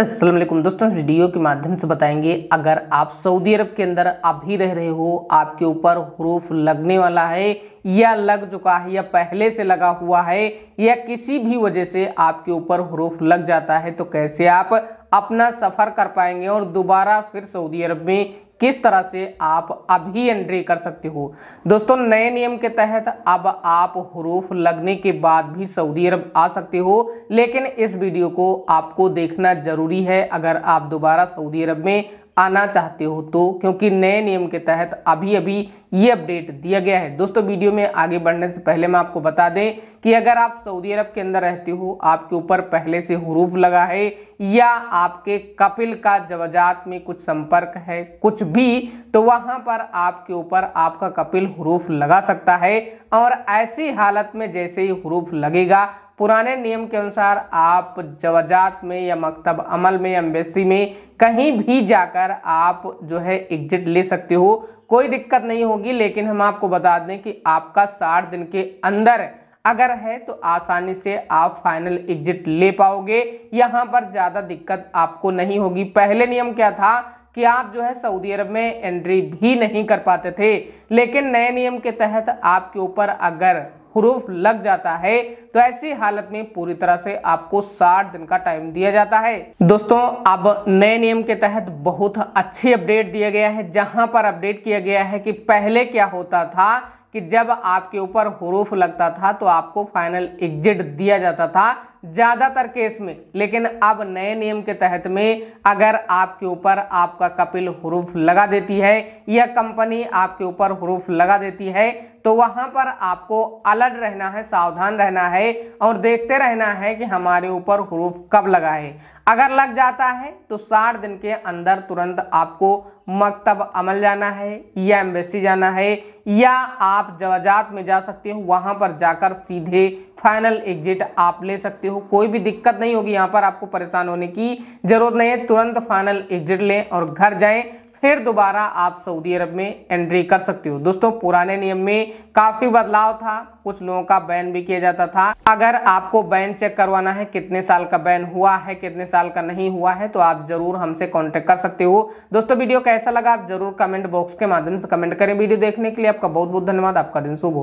असलम दोस्तों इस वीडियो के माध्यम से बताएंगे अगर आप सऊदी अरब के अंदर अभी रह रहे हो आपके ऊपर हरूफ लगने वाला है या लग चुका है या पहले से लगा हुआ है या किसी भी वजह से आपके ऊपर हरूफ लग जाता है तो कैसे आप अपना सफ़र कर पाएंगे और दोबारा फिर सऊदी अरब में किस तरह से आप अभी एंट्री कर सकते हो दोस्तों नए नियम के तहत अब आप हरूफ लगने के बाद भी सऊदी अरब आ सकते हो लेकिन इस वीडियो को आपको देखना जरूरी है अगर आप दोबारा सऊदी अरब में आना चाहते हो तो क्योंकि नए नियम के तहत अभी अभी ये अपडेट दिया गया है दोस्तों वीडियो में आगे बढ़ने से पहले मैं आपको बता दें कि अगर आप सऊदी अरब के अंदर रहते हो आपके ऊपर पहले से हरूफ लगा है या आपके कपिल का जवजात में कुछ संपर्क है कुछ भी तो वहां पर आपके ऊपर आपका कपिल हरूफ लगा सकता है और ऐसी हालत में जैसे ही हरूफ लगेगा पुराने नियम के अनुसार आप जवाजात में या मकतब अमल में एम्बेसी में कहीं भी जाकर आप जो है एग्जिट ले सकते हो कोई दिक्कत नहीं होगी लेकिन हम आपको बता दें कि आपका साठ दिन के अंदर अगर है तो आसानी से आप फाइनल एग्जिट ले पाओगे यहाँ पर ज़्यादा दिक्कत आपको नहीं होगी पहले नियम क्या था कि आप जो है सऊदी अरब में एंट्री भी नहीं कर पाते थे लेकिन नए नियम के तहत आपके ऊपर अगर हरूफ लग जाता है तो ऐसी हालत में पूरी तरह से आपको 60 दिन का टाइम दिया जाता है दोस्तों अब नए नियम के तहत बहुत अच्छी अपडेट दिया गया है जहां पर अपडेट किया गया है कि पहले क्या होता था कि जब आपके ऊपर हरूफ लगता था तो आपको फाइनल एग्जिट दिया जाता था ज़्यादातर केस में लेकिन अब नए नियम के तहत में अगर आपके ऊपर आपका कपिल हरूफ लगा देती है या कंपनी आपके ऊपर हरूफ लगा देती है तो वहां पर आपको अलर्ट रहना है सावधान रहना है और देखते रहना है कि हमारे ऊपर हरूफ कब लगा है अगर लग जाता है तो साठ दिन के अंदर तुरंत आपको मकतब अमल जाना है या एम्बेसी जाना है या आप जवाजात में जा सकते हो वहां पर जाकर सीधे फाइनल एग्जिट आप ले सकते हो कोई भी दिक्कत नहीं होगी यहाँ पर आपको परेशान होने की ज़रूरत नहीं है तुरंत फाइनल एग्जिट लें और घर जाएं फिर दोबारा आप सऊदी अरब में एंट्री कर सकते हो दोस्तों पुराने नियम में काफी बदलाव था कुछ लोगों का बैन भी किया जाता था अगर आपको बैन चेक करवाना है कितने साल का बैन हुआ है कितने साल का नहीं हुआ है तो आप जरूर हमसे कॉन्टेक्ट कर सकते हो दोस्तों वीडियो कैसा लगा आप जरूर कमेंट बॉक्स के माध्यम से कमेंट करें वीडियो देखने के लिए आपका बहुत बहुत धन्यवाद आपका दिन शुभ हो